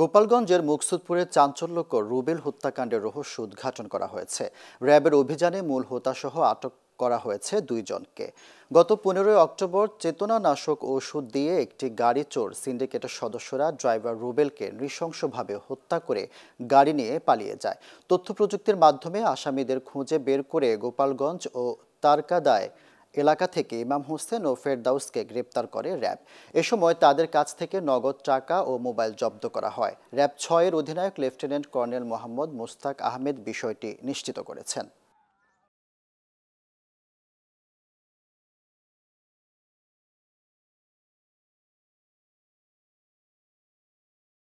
গোপালগঞ্জের মুকসুদপুরে চাঞ্চল্যকর রুবেল হত্যাকাণ্ডের রহস্য উদ্ঘাটন করা হয়েছে র্যাবের অভিযানে মূল হোতাসহ আটক করা হয়েছে দুইজনকে গত পনেরোই অক্টোবর চেতনানাশক ওষুধ দিয়ে একটি গাড়ি চোর সিন্ডিকেটের সদস্যরা ড্রাইভার রুবেলকে নৃশংসভাবে হত্যা করে গাড়ি নিয়ে পালিয়ে যায় তথ্য প্রযুক্তির মাধ্যমে আসামিদের খুঁজে বের করে গোপালগঞ্জ ও তারকাদায় এলাকা থেকে ইমাম হোসেন ও ফেরদাউসকে গ্রেপ্তার করে র্যাব এ সময় তাদের কাছ থেকে নগদ টাকা ও মোবাইল জব্দ করা হয় র্যাব ছয়ের অধিনায়ক লেফটেন্যান্ট কর্নেল মোহাম্মদ মুস্তাক আহমেদ বিষয়টি নিশ্চিত করেছেন